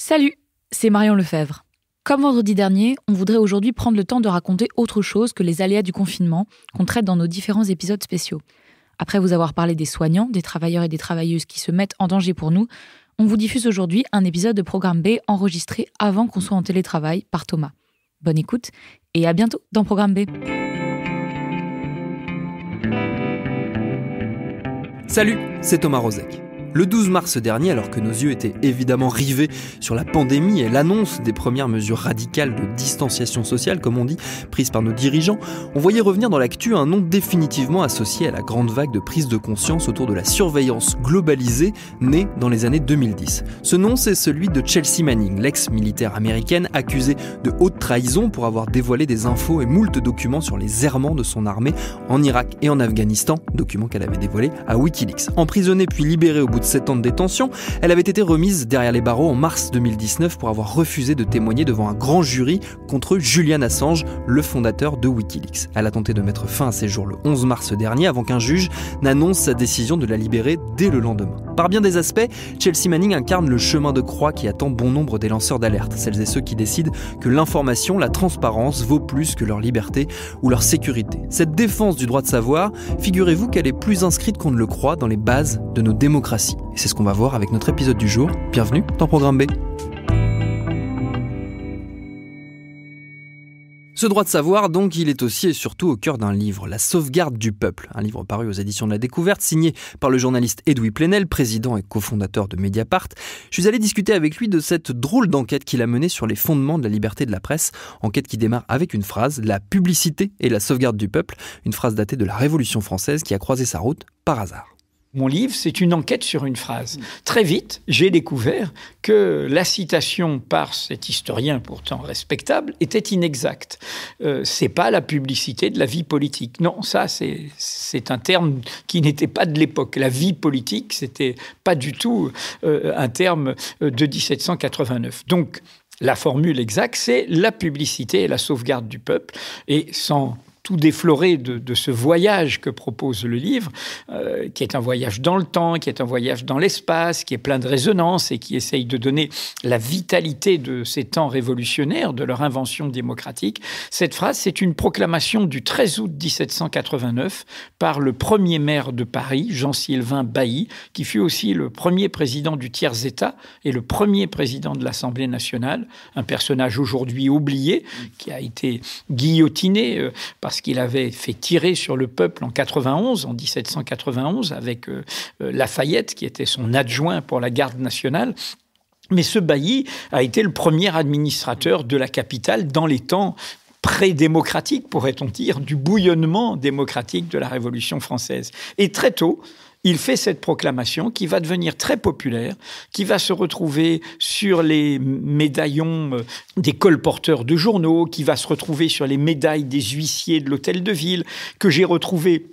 Salut, c'est Marion Lefebvre. Comme vendredi dernier, on voudrait aujourd'hui prendre le temps de raconter autre chose que les aléas du confinement qu'on traite dans nos différents épisodes spéciaux. Après vous avoir parlé des soignants, des travailleurs et des travailleuses qui se mettent en danger pour nous, on vous diffuse aujourd'hui un épisode de Programme B enregistré avant qu'on soit en télétravail par Thomas. Bonne écoute et à bientôt dans Programme B. Salut, c'est Thomas Rozek. Le 12 mars dernier, alors que nos yeux étaient évidemment rivés sur la pandémie et l'annonce des premières mesures radicales de distanciation sociale, comme on dit, prises par nos dirigeants, on voyait revenir dans l'actu un nom définitivement associé à la grande vague de prise de conscience autour de la surveillance globalisée née dans les années 2010. Ce nom, c'est celui de Chelsea Manning, l'ex-militaire américaine accusée de haute trahison pour avoir dévoilé des infos et moult documents sur les errements de son armée en Irak et en Afghanistan, documents qu'elle avait dévoilés à Wikileaks. Emprisonnée puis libérée au bout de 7 ans de détention. Elle avait été remise derrière les barreaux en mars 2019 pour avoir refusé de témoigner devant un grand jury contre Julian Assange, le fondateur de Wikileaks. Elle a tenté de mettre fin à ses jours le 11 mars dernier avant qu'un juge n'annonce sa décision de la libérer dès le lendemain. Par bien des aspects, Chelsea Manning incarne le chemin de croix qui attend bon nombre des lanceurs d'alerte, celles et ceux qui décident que l'information, la transparence vaut plus que leur liberté ou leur sécurité. Cette défense du droit de savoir, figurez-vous qu'elle est plus inscrite qu'on ne le croit dans les bases de nos démocraties. Et c'est ce qu'on va voir avec notre épisode du jour. Bienvenue dans Programme B. Ce droit de savoir, donc, il est aussi et surtout au cœur d'un livre, La sauvegarde du peuple, un livre paru aux éditions de la découverte, signé par le journaliste Edoui Plenel, président et cofondateur de Mediapart. Je suis allé discuter avec lui de cette drôle d'enquête qu'il a menée sur les fondements de la liberté de la presse, enquête qui démarre avec une phrase, la publicité et la sauvegarde du peuple, une phrase datée de la Révolution française qui a croisé sa route par hasard mon livre, c'est une enquête sur une phrase. Très vite, j'ai découvert que la citation par cet historien pourtant respectable était inexacte. Euh, c'est pas la publicité de la vie politique. Non, ça, c'est, un terme qui n'était pas de l'époque. La vie politique, c'était pas du tout euh, un terme euh, de 1789. Donc, la formule exacte, c'est la publicité et la sauvegarde du peuple. Et sans tout défloré de, ce voyage que propose le livre, euh, qui est un voyage dans le temps, qui est un voyage dans l'espace, qui est plein de résonance et qui essaye de donner la vitalité de ces temps révolutionnaires, de leur invention démocratique. Cette phrase, c'est une proclamation du 13 août 1789 par le premier maire de Paris, Jean-Sylvain Bailly, qui fut aussi le premier président du tiers-État et le premier président de l'Assemblée nationale, un personnage aujourd'hui oublié, qui a été guillotiné euh, parce qu'il avait fait tirer sur le peuple en 91, en 1791, avec euh, euh, Lafayette, qui était son adjoint pour la garde nationale. Mais ce bailli a été le premier administrateur de la capitale dans les temps pré-démocratiques, pourrait-on dire, du bouillonnement démocratique de la Révolution française. Et très tôt, il fait cette proclamation qui va devenir très populaire, qui va se retrouver sur les médaillons euh, des colporteurs de journaux, qui va se retrouver sur les médailles des huissiers de l'hôtel de ville, que j'ai retrouvé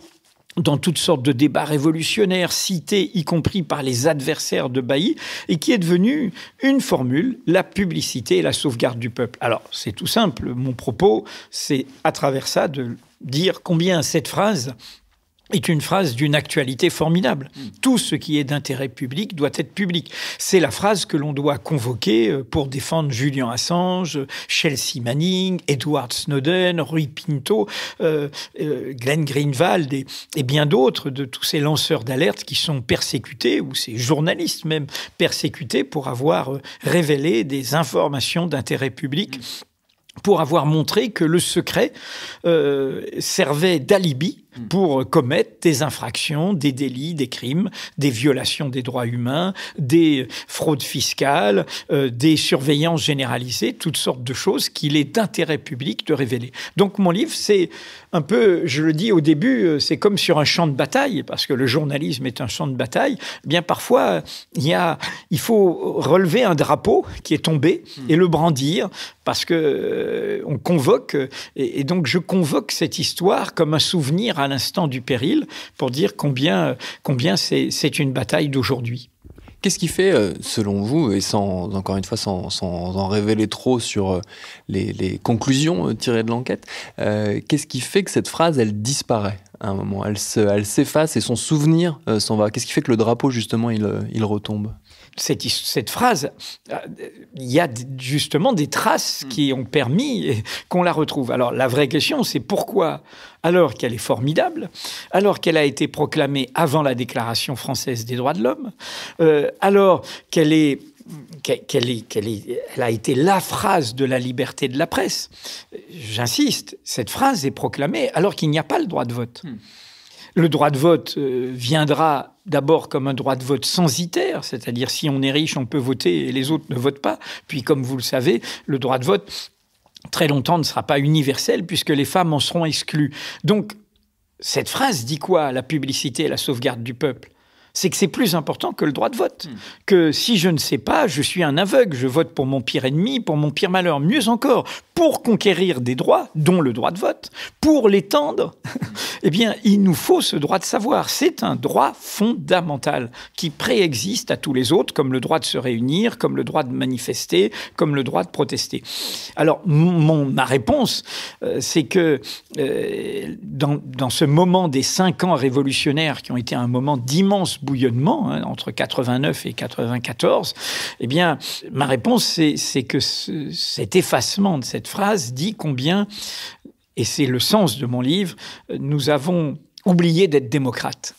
dans toutes sortes de débats révolutionnaires cités y compris par les adversaires de Bailly et qui est devenue une formule, la publicité et la sauvegarde du peuple. Alors c'est tout simple, mon propos c'est à travers ça de dire combien cette phrase est une phrase d'une actualité formidable. Hmm. Tout ce qui est d'intérêt public doit être public. C'est la phrase que l'on doit convoquer euh, pour défendre Julian Assange, Chelsea Manning, Edward Snowden, Rui Pinto, euh, euh, Glenn Greenwald et, bien d'autres de tous ces lanceurs d'alerte qui sont persécutés, ou ces journalistes même persécutés pour avoir révélé des informations d'intérêt public. Hmm. Pour avoir montré que le secret servait d'alibi Mm. pour euh, commettre des infractions, des délits, des crimes, des violations des droits humains, des euh, fraudes fiscales, euh, des surveillances généralisées, toutes sortes de choses qu'il est d'intérêt public de révéler. Donc mon livre, c'est un peu, je le dis au début, c'est comme sur un champ de bataille, parce que le journalisme est un champ de bataille. Eh bien parfois, il, y a, il faut relever un drapeau qui est tombé mm. et le brandir, parce que on convoque, et, et donc je convoque cette histoire comme un souvenir à à l'instant du péril pour dire combien, combien c'est une bataille d'aujourd'hui. Qu'est-ce qui fait, euh, selon vous, et sans, encore une fois, sans, en révéler trop sur euh, les, conclusions euh, tirées de l'enquête, qu'est-ce qui fait que cette phrase, elle disparaît à un moment Elle s'efface et son souvenir s'en va. Qu'est-ce qui fait que le drapeau, justement, il retombe cette, phrase, euh, il y a justement des traces mm. qui ont permis qu'on la retrouve. Alors la vraie question, c'est pourquoi, alors qu'elle est formidable, alors qu'elle a été proclamée avant la Déclaration française des droits de l'homme, euh, alors qu'elle est elle a été la phrase de la liberté de la presse. J'insiste, cette phrase est proclamée alors qu'il n'y a pas le droit de vote. Mm. Le droit de vote euh, viendra d'abord comme un droit de vote censitaire, c'est-à-dire si on est riche, on peut voter et les autres ne votent pas. Puis, comme vous le savez, le droit de vote, très longtemps, ne sera pas universel puisque les femmes en seront exclues. Donc, cette phrase dit quoi La publicité et la sauvegarde du peuple c'est que c'est plus important que le droit de vote. Hmm. Que si je ne sais pas, je suis un aveugle, je vote pour mon pire ennemi, pour mon pire malheur. Mieux encore, pour conquérir des droits, dont le droit de vote, pour l'étendre, hmm. eh bien, il nous faut ce droit de savoir. C'est un droit fondamental qui préexiste à tous les autres, comme le droit de se réunir, comme le droit de manifester, comme le droit de protester. Alors, mon, ma réponse, euh, c'est que euh, dans, ce moment des cinq ans révolutionnaires qui ont été un moment d'immense bouillonnement, hein, entre 89 et 94, eh bien, ma réponse, c'est que cet effacement de cette phrase dit combien et c'est le sens de mon livre, nous avons oublier d'être démocrate.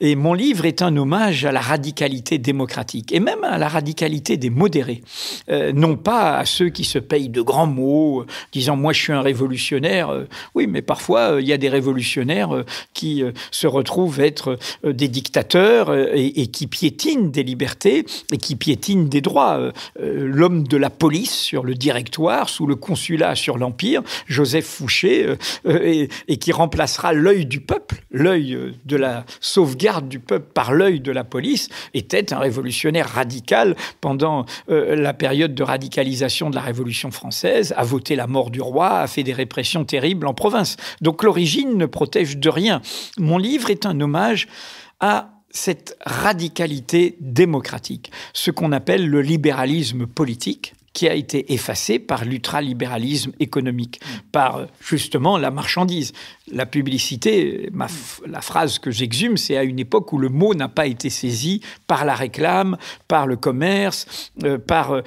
Et mon livre est un hommage à la radicalité démocratique, et même à la radicalité des modérés. Euh, non pas à ceux qui se payent de grands mots, euh, disant moi je suis un révolutionnaire. Euh, oui, mais parfois euh, il y a des révolutionnaires qui se retrouvent être des dictateurs et, qui piétinent des libertés et qui piétinent des droits. L'homme de la police sur le directoire, sous le consulat sur l'Empire, Joseph Fouché, et, et qui remplacera l'œil du peuple l'œil euh, de la sauvegarde du peuple par l'œil de la police, était un révolutionnaire radical pendant euh, la période de radicalisation de la Révolution française, a voté la mort du roi, a fait des répressions terribles en province. Donc l'origine ne protège de rien. Mon livre est un hommage à cette radicalité démocratique, ce qu'on appelle le libéralisme politique, qui a été effacée par l'ultralibéralisme économique, par justement la marchandise. La publicité, la phrase que j'exhume, c'est à une époque où le mot n'a pas été saisi par la réclame, par le commerce, euh, par, euh,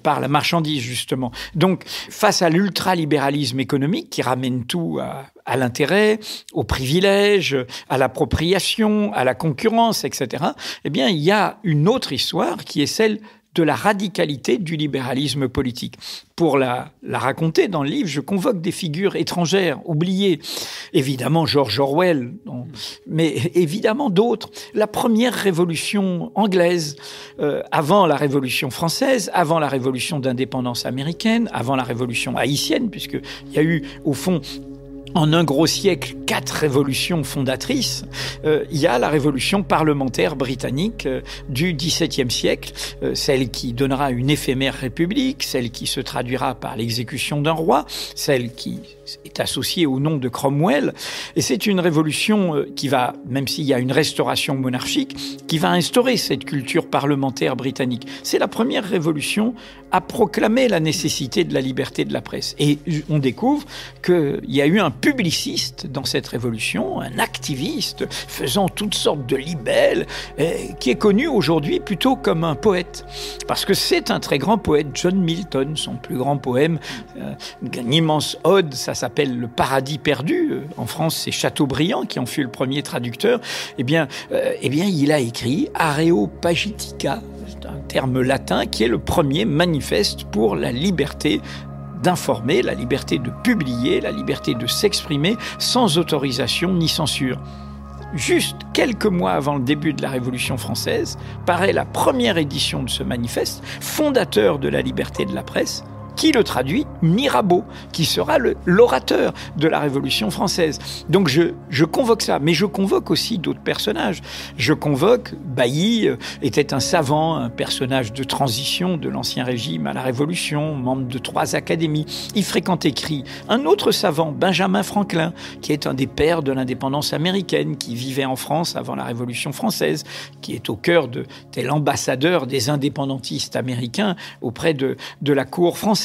par la marchandise, justement. Donc, face à l'ultralibéralisme économique qui ramène tout à, à l'intérêt, au privilège, à l'appropriation, à la concurrence, etc., eh bien, il y a une autre histoire qui est celle de la radicalité du libéralisme politique. Pour la, raconter dans le livre, je convoque des figures étrangères, oubliées. Évidemment, George Orwell, mm. mais évidemment d'autres. La première révolution anglaise, euh, avant la révolution française, avant la révolution d'indépendance américaine, avant la révolution haïtienne, puisqu'il y a eu, au fond, en un gros siècle quatre révolutions fondatrices. Euh, il y a la révolution parlementaire britannique euh, du XVIIe siècle, euh, celle qui donnera une éphémère république, celle qui se traduira par l'exécution d'un roi, celle qui est associé au nom de Cromwell. Et c'est une révolution euh, qui va, même s'il y a une restauration monarchique, qui va instaurer cette culture parlementaire britannique. C'est la première révolution à proclamer la nécessité de la liberté de la presse. Et on découvre qu'il y a eu un publiciste dans cette révolution, un activiste faisant toutes sortes de libelles, euh, qui est connu aujourd'hui plutôt comme un poète. Parce que c'est un très grand poète, John Milton, son plus grand poème, euh, une immense ode, ça s'appelle Le Paradis perdu. Euh, en France, c'est Chateaubriand qui en fut le premier traducteur. Eh bien, euh, eh bien il a écrit Areopagitica, un terme latin qui est le premier manifeste pour la liberté d'informer, la liberté de publier, la liberté de s'exprimer sans autorisation ni censure juste quelques mois avant le début de la Révolution française, paraît la première édition de ce manifeste, fondateur de la liberté de la presse, qui le traduit Mirabeau, qui sera l'orateur de la Révolution française. Donc je, convoque ça, mais je convoque aussi d'autres personnages. Je convoque Bailly, euh, était un savant, un personnage de transition de l'Ancien Régime à la Révolution, membre de trois académies. Il fréquente écrit un autre savant, Benjamin Franklin, qui est un des pères de l'indépendance américaine, qui vivait en France avant la Révolution française, qui est au cœur de tel ambassadeur des indépendantistes américains auprès de, de la cour française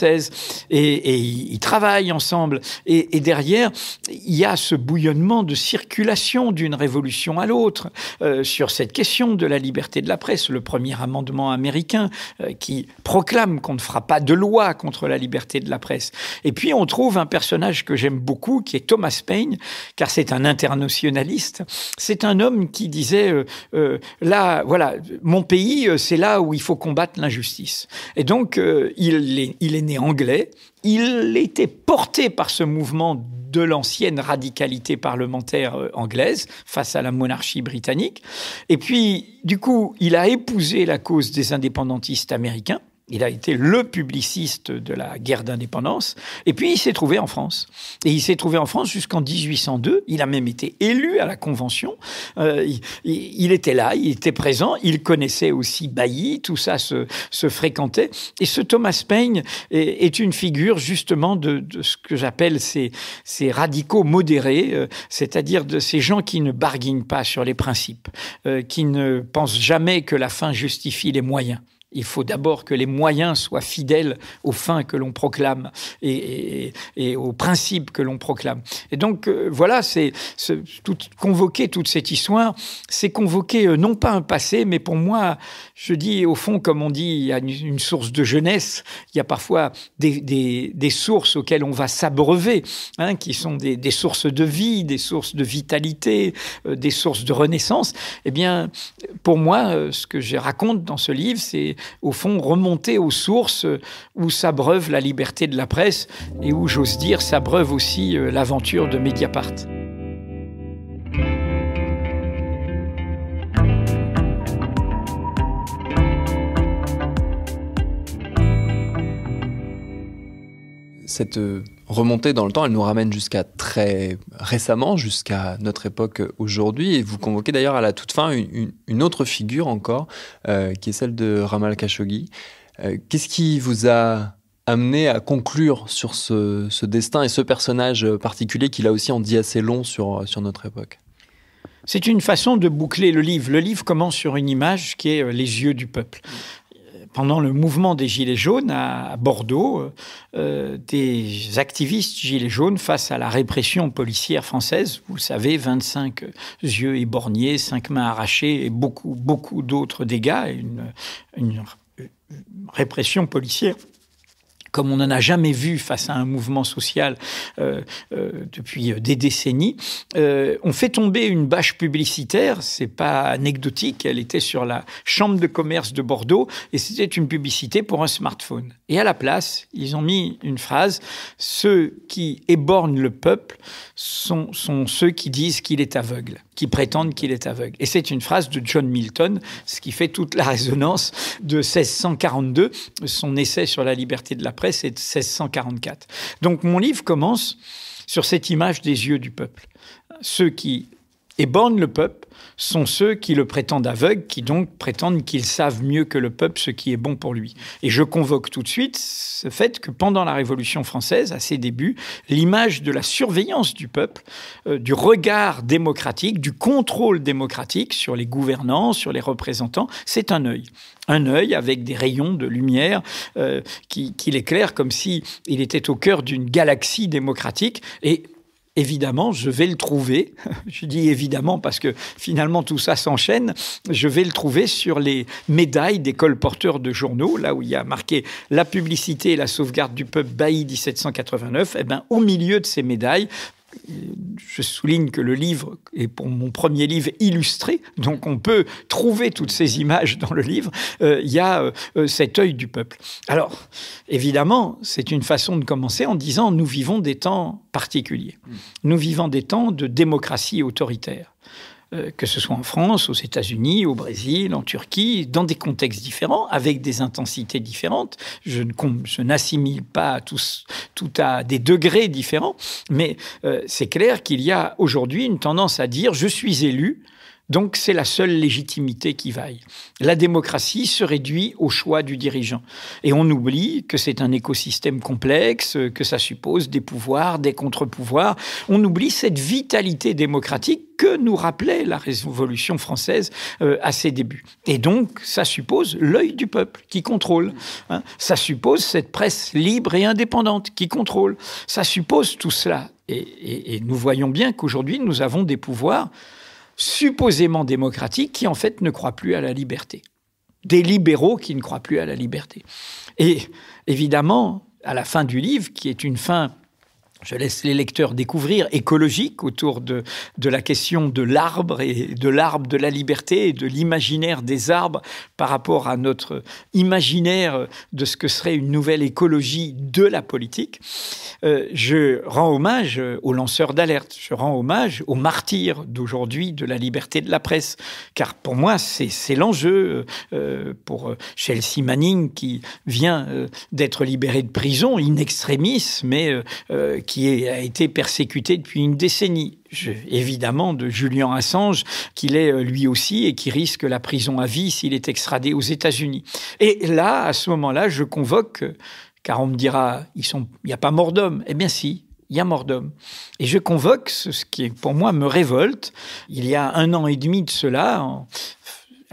et, ils travaillent ensemble. Et, derrière, il y a ce bouillonnement de circulation d'une révolution à l'autre euh, sur cette question de la liberté de la presse. Le premier amendement américain euh, qui proclame qu'on ne fera pas de loi contre la liberté de la presse. Et puis on trouve un personnage que j'aime beaucoup qui est Thomas Paine, car c'est un internationaliste. C'est un homme qui disait euh, là, voilà, mon pays, c'est là où il faut combattre l'injustice. Et donc il est, il est né anglais, il était porté par ce mouvement de l'ancienne radicalité parlementaire euh, anglaise face à la monarchie britannique. Et puis, du coup, il a épousé la cause des indépendantistes américains. Il a été le publiciste de la guerre d'indépendance. Et puis, il s'est trouvé en France. Et il s'est trouvé en France jusqu'en 1802. Il a même été élu à la Convention. Euh, il, était là, il était présent. Il connaissait aussi Bailly. Tout ça se, fréquentait. Et ce Thomas Paine est, une figure, justement, de, ce que j'appelle ces, radicaux modérés, euh, c'est-à-dire de ces gens qui ne barguignent pas sur les principes, euh, qui ne pensent jamais que la fin justifie les moyens. Il faut d'abord que les moyens soient fidèles aux fins que l'on proclame et, aux principes que l'on proclame. Et donc euh, voilà, c'est tout, convoquer toute cette histoire, c'est convoquer euh, non pas un passé, mais pour moi, je dis au fond, comme on dit, il y a une source de jeunesse. Il y a parfois des, sources auxquelles on va s'abreuver, hein, qui sont des, sources de vie, des sources de vitalité, euh, des sources de renaissance. Eh bien, pour moi, ce que je raconte dans ce livre, c'est au fond, remonter aux sources euh, où s'abreuve la liberté de la presse et où, j'ose dire, s'abreuve aussi euh, l'aventure de Mediapart. Cette euh, remontée dans le temps, elle nous ramène jusqu'à très récemment, jusqu'à notre époque aujourd'hui. Et vous convoquez d'ailleurs à la toute fin une, autre figure encore, euh, qui est celle de Ramal Khashoggi. Euh, qu'est-ce qui vous a amené à conclure sur ce, destin et ce personnage particulier qu'il a aussi en dit assez long sur, sur notre époque c'est une façon de boucler le livre. Le livre commence sur une image qui est euh, les yeux du peuple pendant le mouvement des Gilets jaunes à, Bordeaux, euh, des activistes Gilets jaunes face à la répression policière française. Vous savez, 25 yeux éborgnés, 5 mains arrachées et beaucoup, beaucoup d'autres dégâts. une répression policière comme on n'en a jamais vu face à un mouvement social euh, euh, depuis des décennies. Euh, on fait tomber une bâche publicitaire, c'est pas anecdotique, elle était sur la chambre de commerce de Bordeaux et c'était une publicité pour un smartphone. Et à la place, ils ont mis une phrase Ceux qui éborgnent le peuple sont ceux qui disent qu'il est aveugle qui prétendent qu'il est aveugle. Et c'est une phrase de John Milton, ce qui fait toute la résonance de 1642. Son essai sur la liberté de la presse est de 1644. Donc mon livre commence sur cette image des yeux du peuple. Ceux qui et bornent le peuple sont ceux qui le prétendent aveugle, qui donc prétendent qu'ils savent mieux que le peuple ce qui est bon pour lui. Et je convoque tout de suite ce fait que pendant la Révolution française, à ses débuts, l'image de la surveillance du peuple, euh, du regard démocratique, du contrôle démocratique sur les gouvernants, sur les représentants, c'est un œil. Un œil avec des rayons de lumière euh, qui, l'éclairent comme si il était au cœur d'une galaxie démocratique. Et évidemment, je vais le trouver. je dis évidemment parce que finalement tout ça s'enchaîne. Je vais le trouver sur les médailles des colporteurs de journaux, là où il y a marqué la publicité et la sauvegarde du peuple bailli 1789. Eh ben, au milieu de ces médailles, je souligne que le livre est pour mon premier livre illustré, donc on peut trouver toutes ces images dans le livre, euh, il y a euh, euh, cet œil du peuple. Alors, évidemment, c'est une façon de commencer en disant nous vivons des temps particuliers. Mm. Nous vivons des temps de démocratie autoritaire. Euh, que ce soit en France, aux États-Unis, au Brésil, en Turquie, dans des contextes différents, avec des intensités différentes. Je, n'assimile pas tout, à des degrés différents, mais euh, c'est clair qu'il y a aujourd'hui une tendance à dire je suis élu donc c'est la seule légitimité qui vaille. La démocratie se réduit au choix du dirigeant. Et on oublie que c'est un écosystème complexe, que ça suppose des pouvoirs, des contre-pouvoirs. On oublie cette vitalité démocratique que nous rappelait la Révolution française euh, à ses débuts. Et donc, ça suppose l'œil du peuple qui contrôle. Hein. Ça suppose cette presse libre et indépendante qui contrôle. Ça suppose tout cela. et nous voyons bien qu'aujourd'hui, nous avons des pouvoirs supposément démocratique qui en fait ne croit plus à la liberté. Des libéraux qui ne croient plus à la liberté. Et évidemment, à la fin du livre, qui est une fin je laisse les lecteurs découvrir, écologique autour de, de la question de l'arbre et de l'arbre de la liberté et de l'imaginaire des arbres par rapport à notre imaginaire de ce que serait une nouvelle écologie de la politique. Euh, je rends hommage aux lanceurs d'alerte, je rends hommage aux martyrs d'aujourd'hui de la liberté de la presse, car pour moi c'est l'enjeu euh, pour Chelsea Manning qui vient euh, d'être libérée de prison, in extremis, mais qui a été persécuté depuis une décennie. évidemment de Julian Assange, qu'il est euh, lui aussi et qui risque la prison à vie s'il est extradé aux États-Unis. Et là, à ce moment-là, je convoque, car on me dira, il n'y a pas mort d'homme. Eh bien si, il y a mort d'homme. Et je convoque ce, qui, pour moi, me révolte. Il y a un an et demi de cela,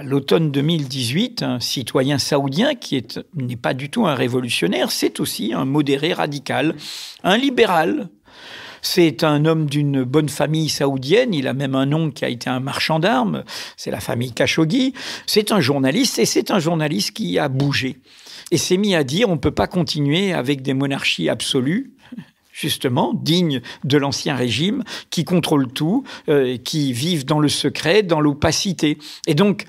l'automne 2018, un citoyen saoudien qui n'est pas du tout un révolutionnaire, c'est aussi un modéré radical, un libéral. C'est un homme d'une bonne famille saoudienne, il a même un nom qui a été un marchand d'armes, c'est la famille Khashoggi. C'est un journaliste et c'est un journaliste qui a bougé et s'est mis à dire on ne peut pas continuer avec des monarchies absolues justement, dignes de l'ancien régime, qui contrôlent tout, euh, qui vivent dans le secret, dans l'opacité. Et donc,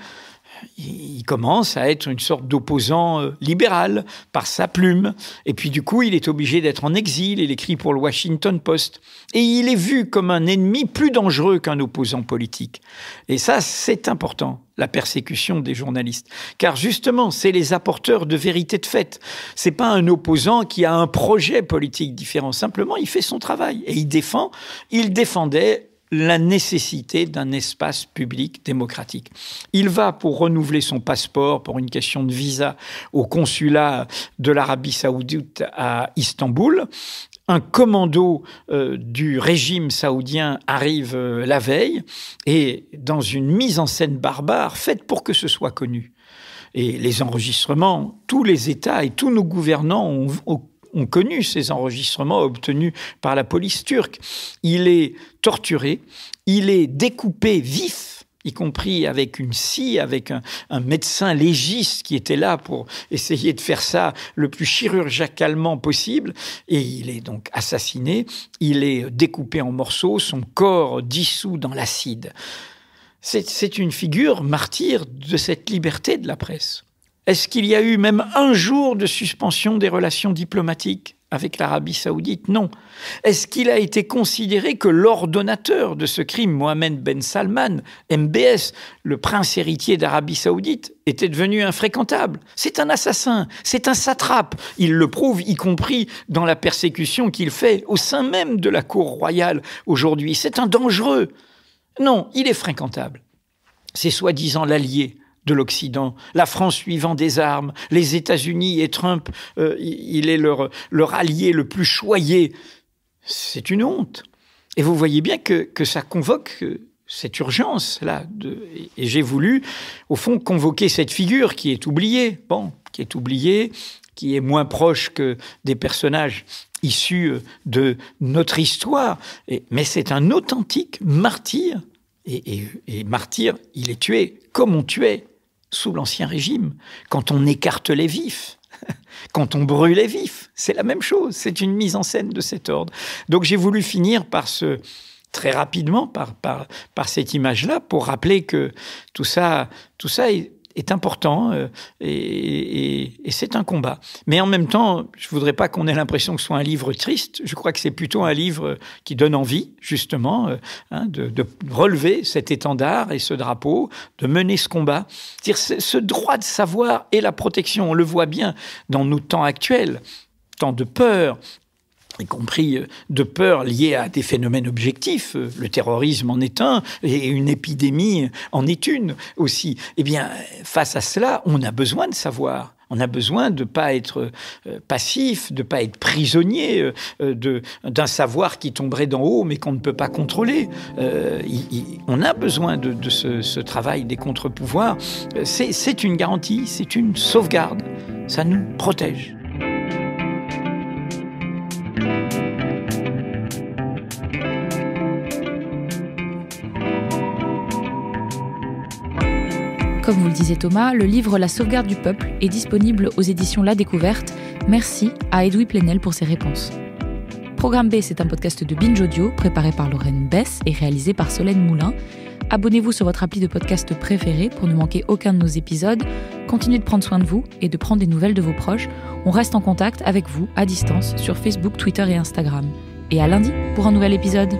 il commence à être une sorte d'opposant euh, libéral par sa plume. Et puis du coup, il est obligé d'être en exil, il écrit pour le Washington Post. Et il est vu comme un ennemi plus dangereux qu'un opposant politique. Et ça, c'est important, la persécution des journalistes. Car justement, c'est les apporteurs de vérité de fait. C'est pas un opposant qui a un projet politique différent. Simplement, il fait son travail et il défend. Il défendait la nécessité d'un espace public démocratique. Il va pour renouveler son passeport pour une question de visa au consulat de l'Arabie saoudite à Istanbul un commando euh, du régime saoudien arrive euh, la veille et dans une mise en scène barbare faite pour que ce soit connu. Et les enregistrements, tous les États et tous nos gouvernants ont, ont ont connu ces enregistrements obtenus par la police turque. Il est torturé, il est découpé vif y compris avec une scie, avec un, médecin légiste qui était là pour essayer de faire ça le plus chirurgicalement possible. Et il est donc assassiné, il est découpé en morceaux, son corps dissous dans l'acide. C'est une figure martyre de cette liberté de la presse. Est-ce qu'il y a eu même un jour de suspension des relations diplomatiques avec l'Arabie saoudite Non. Est-ce qu'il a été considéré que l'ordonnateur de ce crime, Mohamed Ben Salman, MBS, le prince héritier d'Arabie saoudite, était devenu infréquentable C'est un assassin, c'est un satrape. Il le prouve, y compris dans la persécution qu'il fait au sein même de la cour royale aujourd'hui. C'est un dangereux. Non, il est fréquentable. C'est soi-disant l'allié de l'Occident, la France suivant des armes, les États-Unis et Trump, euh, il est leur, allié le plus choyé. C'est une honte. Et vous voyez bien que, ça convoque euh, cette urgence-là. Et j'ai voulu, au fond, convoquer cette figure qui est oubliée, bon, qui est oubliée, qui est moins proche que des personnages issus euh, de notre histoire. mais c'est un authentique martyr. et martyr, il est tué comme on tuait sous l'Ancien Régime, quand on écarte les vifs, quand on brûle les vifs, c'est la même chose, c'est une mise en scène de cet ordre. Donc j'ai voulu finir par ce très rapidement par, par, par cette image-là pour rappeler que tout ça, tout ça est, est important euh, et, c'est un combat. Mais en même temps, je ne voudrais pas qu'on ait l'impression que ce soit un livre triste. Je crois que c'est plutôt un livre qui donne envie, justement, euh, hein, de, relever cet étendard et ce drapeau, de mener ce combat. -dire ce droit de savoir et la protection, on le voit bien dans nos temps actuels, tant de peur, y compris euh, de peur liée à des phénomènes objectifs, euh, le terrorisme en est un, et une épidémie en est une aussi, eh bien, face à cela, on a besoin de savoir. On a besoin de ne pas être euh, passif, de ne pas être prisonnier d'un savoir qui tomberait d'en haut mais qu'on ne peut pas contrôler. on a besoin de, ce, ce, travail des contre-pouvoirs. C'est une garantie, c'est une sauvegarde. Ça nous protège. Comme vous le disait Thomas, le livre La sauvegarde du peuple est disponible aux éditions La Découverte. Merci à Edoui Plenel pour ses réponses. Programme B, c'est un podcast de Binge Audio préparé par Lorraine Bess et réalisé par Solène Moulin. Abonnez-vous sur votre appli de podcast préféré pour ne manquer aucun de nos épisodes. Continuez de prendre soin de vous et de prendre des nouvelles de vos proches. On reste en contact avec vous à distance sur Facebook, Twitter et Instagram. Et à lundi pour un nouvel épisode.